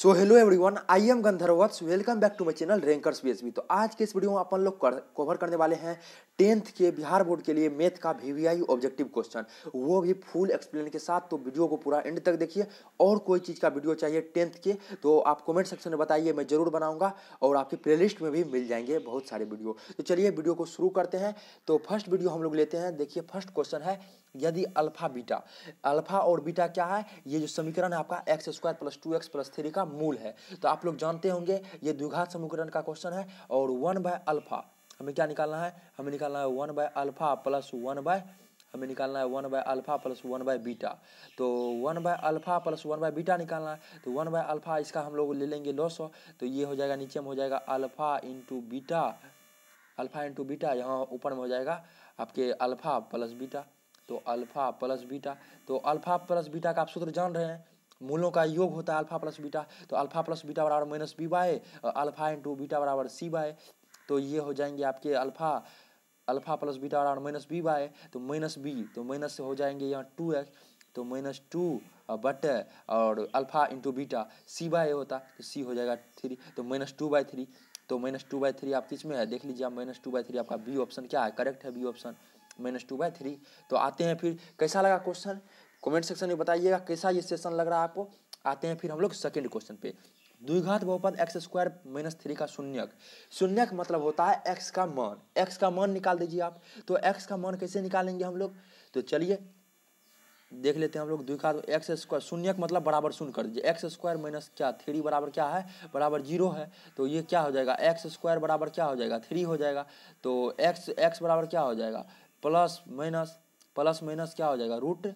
so hello everyone I am Gandharv welcome back to my channel rankers B तो आज के इस वीडियो में अपन लोग कर, कवर करने वाले हैं टेंथ के बिहार बोर्ड के लिए मैथ का आई ऑब्जेक्टिव क्वेश्चन वो भी फुल एक्सप्लेन के साथ तो वीडियो को पूरा एंड तक देखिए और कोई चीज़ का वीडियो चाहिए टेंथ के तो आप कॉमेंट सेक्शन में बताइए मैं ज़रूर बनाऊँगा और प्ले लिस्ट में भी मिल जाएंगे बहुत सारे वीडियो तो चलिए वीडियो को शुरू करते हैं तो फर्स्ट वीडियो हम लोग लेते हैं देखिए फर्स्ट क्वेश्चन है यदि अल्फा बीटा अल्फा और बीटा क्या है ये जो समीकरण है आपका X square plus two X plus three का मूल है तो आप लोग जानते होंगे ये द्विघात समीकरण का क्वेश्चन है और वन बाय अल्फा हमें क्या निकालना है हमें निकालना है one by alpha plus one by हमें निकालना है one by alpha plus one by beta तो one by alpha plus one by beta निकालना है तो वन बाय अल्फा इसका हम लोग ले लेंगे नौ सौ तो ये हो जाएगा नीचे में हो जाएगा alpha into beta alpha into beta यहाँ ऊपर में हो जाएगा आपके अल्फा प्लस बीटा तो अल्फा प्लस बीटा तो अल्फा प्लस बीटा का आप सूत्र जान रहे हैं मूलों का योग होता है अल्फा प्लस बीटा तो अल्फा प्लस बीटा बराबर minus B by alpha into beta बराबर सी बाय तो ये हो जाएंगे आपके अल्फा अल्फा प्लस बीटा बराबर माइनस बी बाय तो माइनस बी तो माइनस हो जाएंगे यहाँ टू एक्स तो माइनस टू बटे और alpha into beta C by होता तो सी हो जाएगा थ्री तो माइनस टू बाय थ्री तो माइनस टू बाय थ्री आप किस में है देख लीजिए आप माइनस टू बाय थ्री आपका बी ऑप्शन क्या है करेक्ट है B option minus two by three तो आते हैं फिर कैसा लगा क्वेश्चन कमेंट सेक्शन में बताइएगा कैसा ये सेशन लग रहा है आपको आते हैं फिर हम लोग सेकेंड क्वेश्चन पे द्विघात बहुपद एक्स स्क्वायर माइनस थ्री का शून्यक शून्यक मतलब होता है एक्स का मान एक्स का मान निकाल दीजिए आप तो एक्स का मान कैसे निकालेंगे हम लोग तो चलिए देख लेते हैं हम लोग द्विघात एक्स स्क्वायर शून्यक मतलब बराबर शून्य कर दीजिए एक्स स्क्वायर माइनस क्या थ्री बराबर क्या है बराबर जीरो है तो ये क्या हो जाएगा एक्स स्क्वायर बराबर क्या हो जाएगा थ्री हो जाएगा तो एक्स एक्स बराबर क्या हो जाएगा प्लस माइनस प्लस माइनस क्या हो जाएगा रूट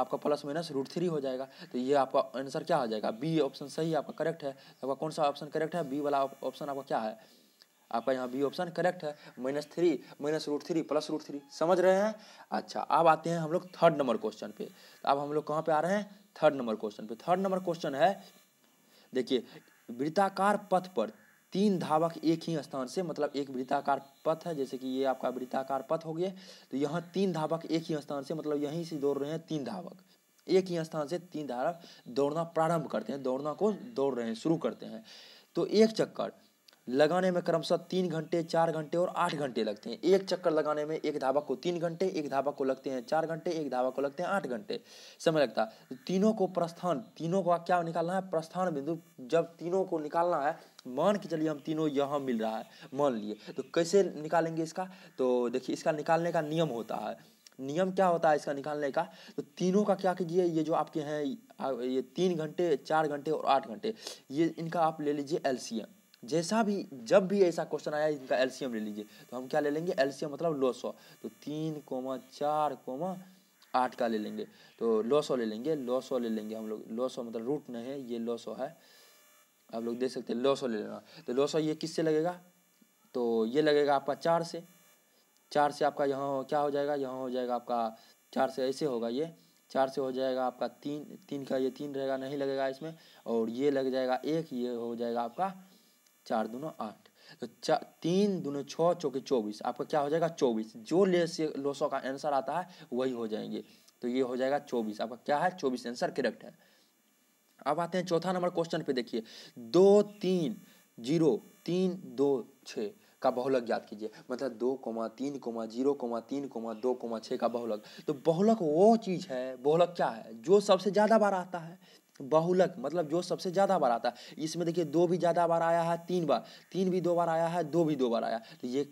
आपका प्लस माइनस रूट थ्री हो जाएगा तो ये आपका आंसर क्या हो जाएगा बी ऑप्शन सही आपका करेक्ट है आपका कौन सा ऑप्शन करेक्ट है बी वाला ऑप्शन आपका क्या है आपका यहाँ बी ऑप्शन करेक्ट है minus three minus root three plus root three समझ रहे हैं अच्छा अब आते हैं हम लोग थर्ड नंबर क्वेश्चन पे तो अब हम लोग कहाँ पे आ रहे हैं थर्ड नंबर क्वेश्चन पे थर्ड नंबर क्वेश्चन है देखिए वृत्ताकार पथ पर तीन धावक एक ही स्थान से मतलब एक वृत्ताकार पथ है जैसे कि ये आपका वृत्ताकार पथ हो गया तो यहाँ तीन धावक एक ही स्थान से मतलब यहीं से दौड़ रहे हैं तीन धावक एक ही स्थान से तीन धावक दौड़ना प्रारंभ करते हैं दौड़ना को दौड़ रहे हैं शुरू करते हैं तो एक चक्कर लगाने में क्रमशः तीन घंटे चार घंटे और आठ घंटे लगते हैं एक चक्कर लगाने में एक धावक को तीन घंटे एक धावक को लगते हैं चार घंटे एक धावक को लगते हैं आठ घंटे समय लगता है तो तीनों को प्रस्थान तीनों को क्या निकालना है प्रस्थान बिंदु जब तीनों को निकालना है मान के चलिए हम तीनों यहाँ मिल रहा है मान लिए तो कैसे निकालेंगे इसका तो देखिए इसका निकालने का नियम होता है नियम क्या होता है इसका निकालने का तो तीनों का क्या कीजिए ये जो आपके हैं ये तीन घंटे चार घंटे और आठ घंटे ये इनका आप ले लीजिए एल जैसा भी जब भी ऐसा क्वेश्चन आया इनका एल ले लीजिए तो हम क्या ले लेंगे एल मतलब लो सौ तो तीन कोमा चार कोमा आठ का ले लेंगे तो लो सौ ले लेंगे लो सौ ले लेंगे हम लोग लो सौ मतलब रूट नहीं है ये लो सौ है आप लोग देख सकते हैं लॉ सौ ले लेना तो लॉ सौ ये किससे लगेगा तो ये लगेगा आपका चार से चार से आपका यहाँ क्या हो जाएगा यहाँ हो जाएगा आपका चार से ऐसे होगा ये चार से हो जाएगा आपका तीन तीन का ये तीन रहेगा नहीं लगेगा इसमें और ये लग जाएगा एक ये हो जाएगा आपका चार दोनों आठ तो चा तीन दोनों छः चौके चौबीस आपका क्या हो जाएगा चौबीस जो ले से लोसो का आंसर आता है वही हो जाएंगे तो ये हो जाएगा चौबीस आपका क्या है चौबीस आंसर करेक्ट है अब आते हैं चौथा नंबर क्वेश्चन पे देखिए दो तीन जीरो तीन दो छः का बहुलक ज्ञात कीजिए मतलब दो कोमा तीन कोमा जीरो कोमा तीन कोमा दो कोमा छः का बहुलक तो बहुलक वो चीज़ है बहुलक क्या है जो सबसे ज़्यादा बार आता है बहुलक मतलब जो सबसे ज़्यादा बार आता है इसमें देखिए दो भी ज़्यादा बार आया है तीन बार तीन भी दो बार आया है दो भी दो बार आया तो ये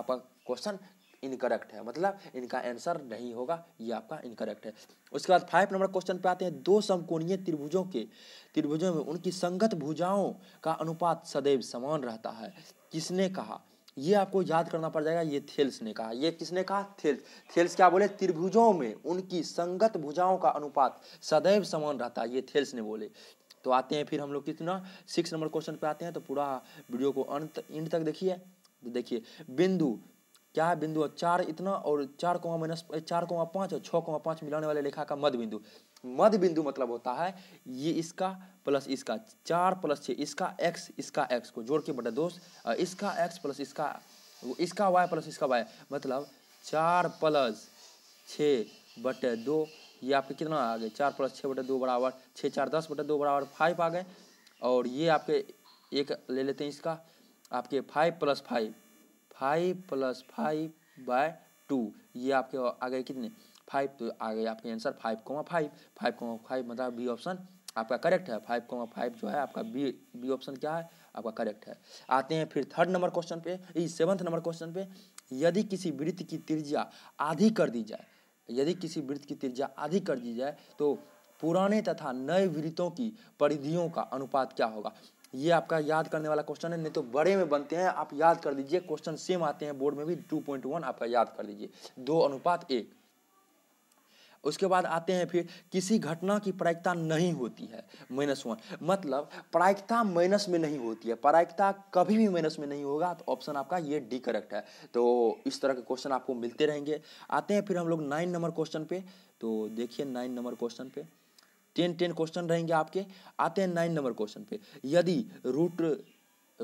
आपका क्वेश्चन इनकरेक्ट है मतलब इनका आंसर नहीं होगा ये आपका इनकरेक्ट है उसके बाद फाइव नंबर क्वेश्चन पे आते हैं दो समकोणीय त्रिभुजों के त्रिभुजों में उनकी संगत भुजाओं का अनुपात सदैव समान रहता है किसने कहा ये आपको याद करना पड़ जाएगा ये थेल्स ने कहा ये किसने कहा थेल्स थेल्स क्या बोले त्रिभुजों में उनकी संगत भुजाओं का अनुपात सदैव समान रहता है ये थेल्स ने बोले तो आते हैं फिर हम लोग कितना सिक्स नंबर क्वेश्चन पे आते हैं तो पूरा वीडियो को अंत इंड तक देखिए देखिए बिंदु क्या है बिंदु चार इतना और चार कोमा माइनस चार कोमा पाँच और छः कोमा पाँच मिलाने वाले रेखा का मध्य बिंदु मध्य बिंदु मतलब होता है ये इसका प्लस इसका चार प्लस छः इसका एक्स इसका एक्स को जोड़ के बटे दोस्त इसका एक्स प्लस इसका इसका वाई प्लस इसका वाई मतलब चार प्लस छः बटे दो ये आपके कितना आ गए चार प्लस छः बटे दो बराबर छः चार दस बटे दो बराबर फाइव आ गए और ये आपके एक ले लेते हैं इसका आपके five plus five five plus five by two ये आपके आ गए कितने फाइव तो आ गए आपके answer five comma five five comma five मतलब बी ऑप्शन आपका करेक्ट है फाइव कोमा फाइव जो है आपका बी बी ऑप्शन क्या है आपका करेक्ट है आते हैं फिर थर्ड नंबर क्वेश्चन पे सेवन्थ नंबर क्वेश्चन पे यदि किसी वृत्त की त्रिज्या आधी कर दी जाए यदि किसी वृत्त की त्रिज्या आधी कर दी जाए तो पुराने तथा नए वृत्तों की परिधियों का अनुपात क्या होगा ये आपका याद करने वाला क्वेश्चन है नहीं तो बड़े में बनते हैं आप याद कर दीजिए क्वेश्चन सेम आते हैं बोर्ड में भी टू पॉइंट वन आपका याद कर दीजिए दो अनुपात एक उसके बाद आते हैं फिर किसी घटना की प्रायिकता नहीं होती है माइनस वन मतलब प्रायिकता माइनस में नहीं होती है प्रायिकता कभी भी माइनस में नहीं होगा तो ऑप्शन आपका ये डी करेक्ट है तो इस तरह के क्वेश्चन आपको मिलते रहेंगे आते हैं फिर हम लोग नाइन नंबर क्वेश्चन पे तो देखिए नाइन नंबर क्वेश्चन पे टेन टेन क्वेश्चन रहेंगे आपके आते हैं नाइन नंबर क्वेश्चन पे यदि रूट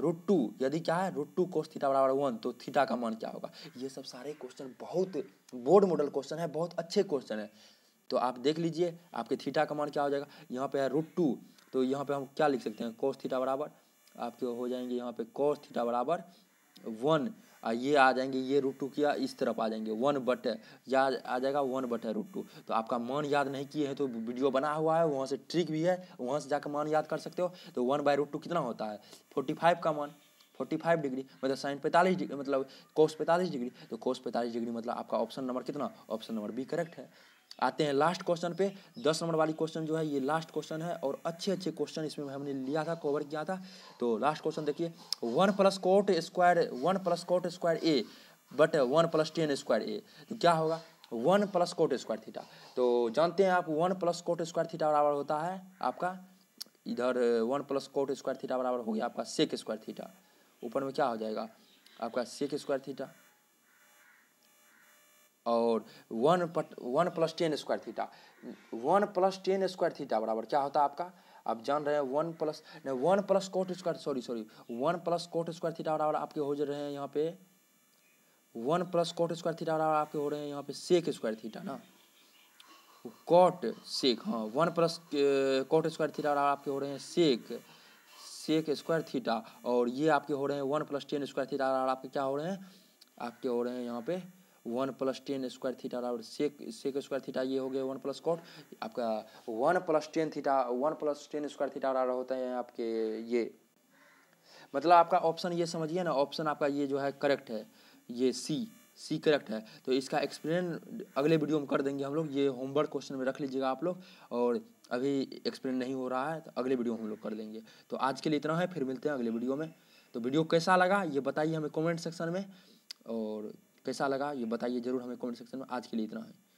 रूट टू यदि क्या है रूट टू कोस थीटा बराबर वन तो थीटा का मान क्या होगा ये सब सारे क्वेश्चन बहुत बोर्ड मॉडल क्वेश्चन है बहुत अच्छे क्वेश्चन है तो आप देख लीजिए आपके थीटा का मान क्या हो जाएगा यहाँ पे है रूट टू तो यहाँ पे हम क्या लिख सकते हैं कोस थीटा बराबर आपके हो जाएंगे यहाँ पे कोस थीटा बराबर वन ये आ जाएंगे ये रूट टू किया इस तरफ आ जाएंगे वन बट या आ जाएगा वन बट है रूट टू तो आपका मान याद नहीं किए हैं तो वीडियो बना हुआ है वहाँ से ट्रिक भी है वहाँ से जाकर मान याद कर सकते हो तो वन बाय रूट टू कितना होता है फोर्टी फाइव का मान फोर्टी फाइव डिग्री मतलब साइन पैंतालीस डिग्री मतलब कोस पैंतालीस डिग्री तो कोस पैंतालीस डिग्री मतलब आपका ऑप्शन नंबर कितना ऑप्शन नंबर बी करेक्ट है आते हैं लास्ट क्वेश्चन पे दस नंबर वाली क्वेश्चन जो है ये लास्ट क्वेश्चन है और अच्छे अच्छे क्वेश्चन इसमें हमने लिया था कवर किया था तो लास्ट क्वेश्चन देखिए one plus cot square one plus cot square A बट one plus tan square A तो क्या होगा one plus cot square theta तो जानते हैं आप one plus cot square theta बराबर होता है आपका इधर one plus cot square theta बराबर हो गया आपका सेक स्क्वायर थीटा ऊपर में क्या हो जाएगा आपका सेक स्क्वायर थीटा और वन पट one plus tan square theta one plus tan square theta बराबर क्या होता है आपका आप जान रहे हैं वन प्लस नहीं one plus cot square sorry sorry one plus cot square theta बराबर आपके हो रहे हैं यहाँ पे हाँ, one plus cot square theta बराबर आपके हो रहे हैं यहाँ पे सेक स्क्वायर थीटा ना कोट सेक हाँ one plus cot square theta बराबर आपके हो रहे हैं सेक सेक स्क्वायर थीटा और ये आपके हो रहे हैं one plus tan square theta बराबर आपके क्या हो रहे हैं आपके हो रहे हैं यहाँ पे one plus tan square theta और सेक सेक स्क्वायर थीटा ये हो गया वन प्लस कॉट आपका one plus tan theta one plus tan square theta रहा होता है आपके ये मतलब आपका ऑप्शन ये समझिए ना ऑप्शन आपका ये जो है करेक्ट है ये सी सी करेक्ट है तो इसका एक्सप्लेन अगले वीडियो में कर देंगे हम लोग ये होमवर्क क्वेश्चन में रख लीजिएगा आप लोग और अभी एक्सप्लेन नहीं हो रहा है तो अगले वीडियो हम लोग कर लेंगे तो आज के लिए इतना है फिर मिलते हैं अगले वीडियो में तो वीडियो कैसा लगा ये बताइए हमें कमेंट सेक्शन में और कैसा लगा ये बताइए ज़रूर हमें कमेंट सेक्शन में आज के लिए इतना है